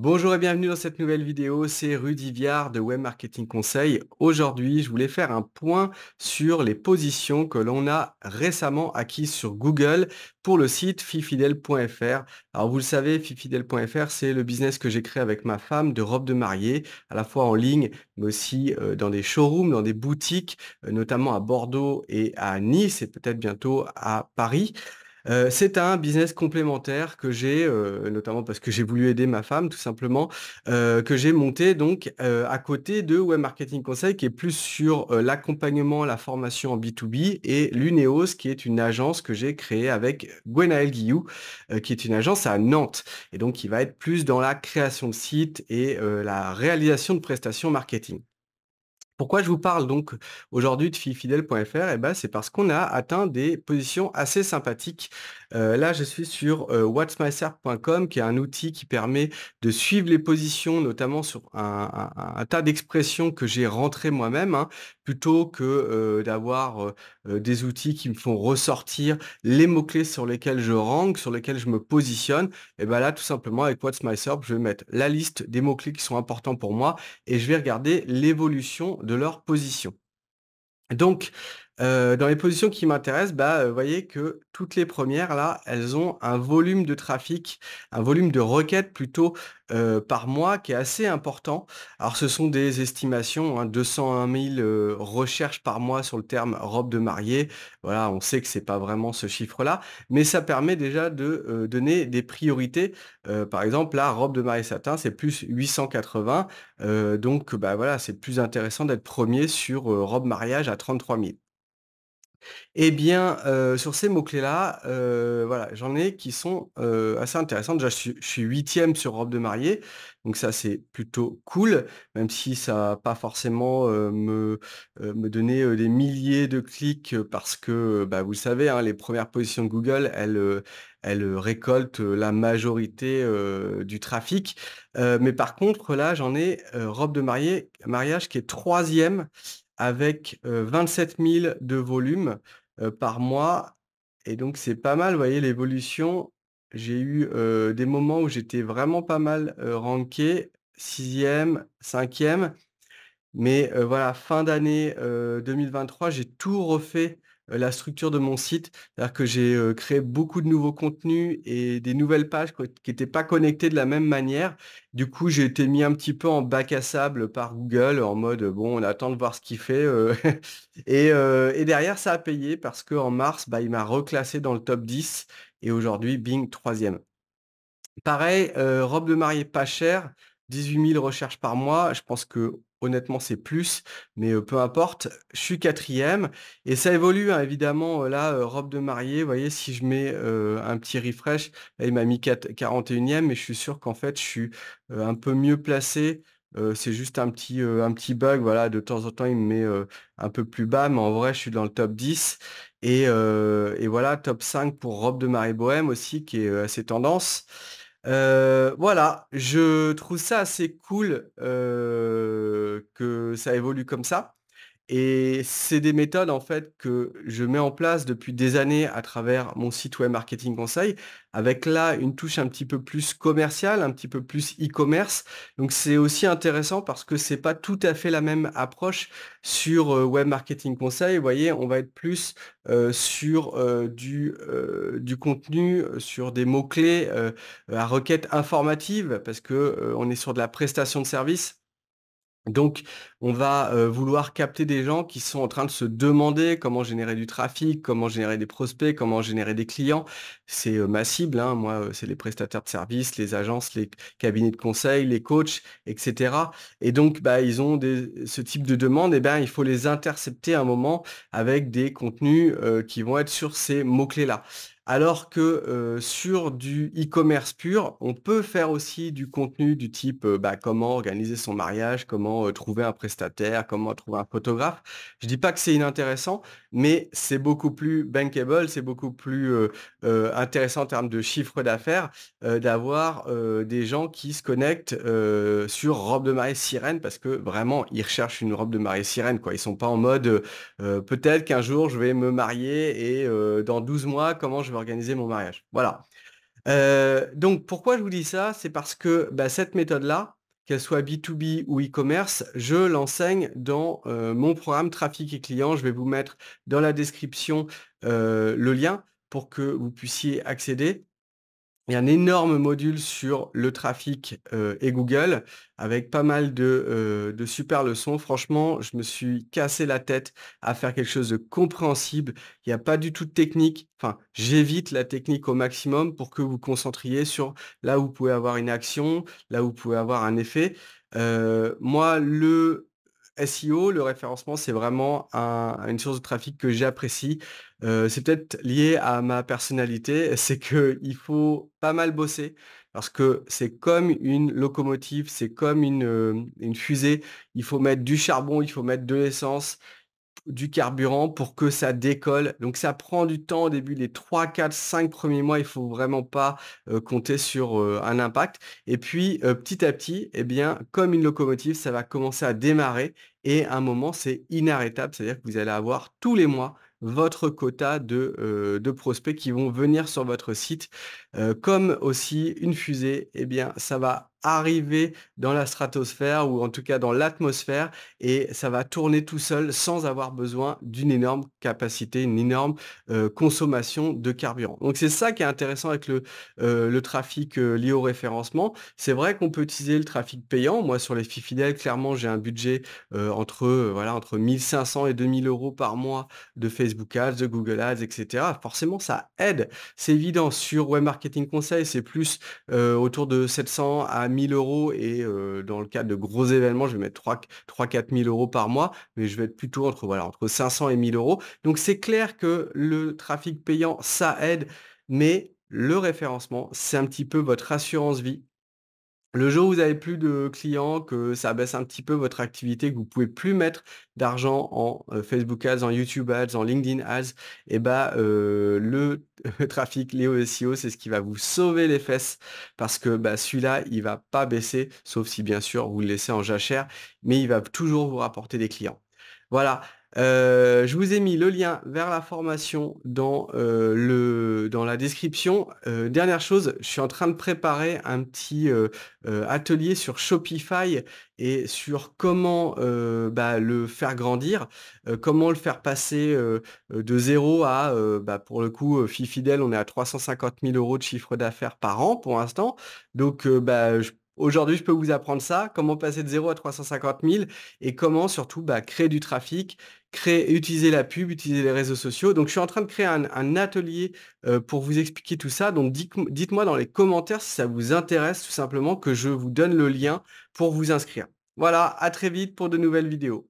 Bonjour et bienvenue dans cette nouvelle vidéo, c'est Rudy Viard de Web Marketing Conseil. Aujourd'hui, je voulais faire un point sur les positions que l'on a récemment acquises sur Google pour le site fifidel.fr. Alors vous le savez, fifidel.fr, c'est le business que j'ai créé avec ma femme de robe de mariée, à la fois en ligne, mais aussi euh, dans des showrooms, dans des boutiques, euh, notamment à Bordeaux et à Nice et peut-être bientôt à Paris. Euh, c'est un business complémentaire que j'ai, euh, notamment parce que j'ai voulu aider ma femme, tout simplement, euh, que j'ai monté donc à côté de Web Marketing Conseil, qui est plus sur l'accompagnement, la formation en B2B, et l'Uneos, qui est une agence que j'ai créée avec Gwenaël Guillou, qui est une agence à Nantes, et donc qui va être plus dans la création de sites et la réalisation de prestations marketing. Pourquoi je vous parle donc aujourd'hui de FiFidel.fr eh ben, C'est parce qu'on a atteint des positions assez sympathiques. Euh, là, je suis sur euh, qui est un outil qui permet de suivre les positions, notamment sur un, tas d'expressions que j'ai rentrées moi-même. Hein plutôt que d'avoir des outils qui me font ressortir les mots-clés sur lesquels je rank, sur lesquels je me positionne, et bien bah, là, tout simplement, avec What's My SERP, je vais mettre la liste des mots-clés qui sont importants pour moi et je vais regarder l'évolution de leur position. Donc, euh, dans les positions qui m'intéressent, vous bah, euh, voyez que toutes les premières, là, elles ont un volume de trafic, un volume de requêtes plutôt euh, par mois qui est assez important. Alors, ce sont des estimations, hein, 201 000 recherches par mois sur le terme robe de mariée. Voilà, on sait que ce n'est pas vraiment ce chiffre-là, mais ça permet déjà de donner des priorités. par exemple, la robe de mariée satin, c'est plus 880. donc, bah, voilà, c'est plus intéressant d'être premier sur robe mariage à 33 000. Eh bien, euh, sur ces mots-clés-là, euh, voilà, j'en ai qui sont euh, assez intéressantes. Déjà, je suis huitième sur robe de mariée, donc ça c'est plutôt cool, même si ça n'a pas forcément me, me donner des milliers de clics parce que, bah, vous le savez, hein, les premières positions de Google, elles, elles récoltent la majorité du trafic. mais par contre, là, j'en ai robe de mariée, mariage qui est troisième avec 27 000 de volume par mois. Et donc c'est pas mal, vous voyez l'évolution. J'ai eu des moments où j'étais vraiment pas mal ranké, 6 cinquième, 5e. Mais voilà, fin d'année 2023, j'ai tout refait euh, la structure de mon site. C'est-à-dire que j'ai euh, créé beaucoup de nouveaux contenus et des nouvelles pages qui n'étaient pas connectées de la même manière. Du coup, j'ai été mis un petit peu en bac à sable par Google en mode euh, bon, on attend de voir ce qu'il fait. et, derrière, ça a payé parce qu'en mars, bah, il m'a reclassé dans le top 10 et aujourd'hui, Bing troisième. Pareil, robe de mariée pas chère. 18 000 recherches par mois, je pense que honnêtement c'est plus, mais peu importe, je suis quatrième et ça évolue hein, évidemment là, robe de mariée, vous voyez si je mets un petit refresh, là, il m'a mis 41e mais je suis sûr qu'en fait je suis un peu mieux placé, c'est juste un petit, un petit bug, voilà, de temps en temps il me met un peu plus bas, mais en vrai je suis dans le top 10 et, et voilà, top 5 pour robe de mariée bohème aussi qui est assez tendance. Euh, voilà, je trouve ça assez cool euh, que ça évolue comme ça. Et c'est des méthodes en fait que je mets en place depuis des années à travers mon site web marketing conseil, avec là une touche un petit peu plus commerciale, un petit peu plus e-commerce. Donc c'est aussi intéressant parce que c'est pas tout à fait la même approche sur web marketing conseil. Vous voyez, on va être plus sur du, contenu, sur des mots clés à requête informative parce qu'on on est sur de la prestation de service donc, on va euh, vouloir capter des gens qui sont en train de se demander comment générer du trafic, comment générer des prospects, comment générer des clients. C'est euh, ma cible, hein, moi, euh, c'est les prestataires de services, les agences, les cabinets de conseil, les coachs, etc. Et donc, bah, ils ont ce type de demande, et eh bien il faut les intercepter à un moment avec des contenus qui vont être sur ces mots-clés-là. Alors que euh, sur du e-commerce pur, on peut faire aussi du contenu du type euh, bah, comment organiser son mariage, comment euh, trouver un prestataire, comment trouver un photographe. Je ne dis pas que c'est inintéressant, mais c'est beaucoup plus bankable, c'est beaucoup plus intéressant en termes de chiffre d'affaires d'avoir des gens qui se connectent sur robe de mariée sirène parce que vraiment ils recherchent une robe de mariée sirène quoi. Ils sont pas en mode peut-être qu'un jour je vais me marier et dans 12 mois comment je vais organiser mon mariage. Voilà. Euh, donc pourquoi je vous dis ça C'est parce que bah, cette méthode-là, qu'elle soit B2B ou e-commerce, je l'enseigne dans euh, mon programme Trafic et Clients. Je vais vous mettre dans la description euh, le lien pour que vous puissiez accéder il y a un énorme module sur le trafic euh, et Google avec pas mal euh, de, super leçons. Franchement, je me suis cassé la tête à faire quelque chose de compréhensible. Il n'y a pas du tout de technique. Enfin, j'évite la technique au maximum pour que vous concentriez sur là où vous pouvez avoir une action, là où vous pouvez avoir un effet. Euh, moi, le SEO, le référencement, c'est vraiment une source de trafic que j'apprécie. Euh, c'est peut-être lié à ma personnalité, c'est qu'il faut pas mal bosser parce que c'est comme une locomotive, c'est comme une, euh, fusée. Il faut mettre du charbon, il faut mettre de l'essence, du carburant pour que ça décolle. Donc ça prend du temps au début, les 3, 4, 5 premiers mois, il ne faut vraiment pas euh, compter sur euh, un impact. Et puis euh, petit à petit, eh bien, comme une locomotive, ça va commencer à démarrer et à un moment, c'est inarrêtable, c'est-à-dire que vous allez avoir tous les mois votre quota de, prospects qui vont venir sur votre site. comme aussi une fusée, eh bien, ça va arriver dans la stratosphère ou en tout cas dans l'atmosphère et ça va tourner tout seul sans avoir besoin d'une énorme capacité, une énorme euh, consommation de carburant. Donc c'est ça qui est intéressant avec le, euh, trafic euh, lié au référencement. C'est vrai qu'on peut utiliser le trafic payant. Moi sur les filles fidèles, clairement j'ai un budget entre voilà entre 1500 et 2000 euros par mois de Facebook Ads, de Google Ads, etc. Forcément ça aide. C'est évident sur Web Marketing Conseil c'est plus autour de 700 à 1000 euros et euh, dans le cadre de gros événements, je vais mettre 3-4 000 euros par mois, mais je vais être plutôt entre, voilà, entre 500 et 1000 euros. Donc c'est clair que le trafic payant, ça aide, mais le référencement, c'est un petit peu votre assurance vie le jour où vous avez plus de clients, que ça baisse un petit peu votre activité, que vous pouvez plus mettre d'argent en Facebook Ads, en YouTube Ads, en LinkedIn Ads, et eh bah ben, le trafic Léo SEO, c'est ce qui va vous sauver les fesses parce que bah, celui-là, il va pas baisser, sauf si bien sûr vous le laissez en jachère, mais il va toujours vous rapporter des clients. Voilà, euh, je vous ai mis le lien vers la formation dans, euh, le, dans la description. Euh, dernière chose, je suis en train de préparer un petit atelier sur Shopify et sur comment bah, le faire grandir, comment le faire passer de zéro à, bah, pour le coup, Fifidel, on est à 350 000 euros de chiffre d'affaires par an pour l'instant. Donc, bah, je Aujourd'hui, je peux vous apprendre ça, comment passer de 0 à 350 000 et comment surtout bah, créer du trafic, créer, utiliser la pub, utiliser les réseaux sociaux. Donc, je suis en train de créer un, atelier euh, pour vous expliquer tout ça. Donc, dites-moi dans les commentaires si ça vous intéresse, tout simplement que je vous donne le lien pour vous inscrire. Voilà, à très vite pour de nouvelles vidéos.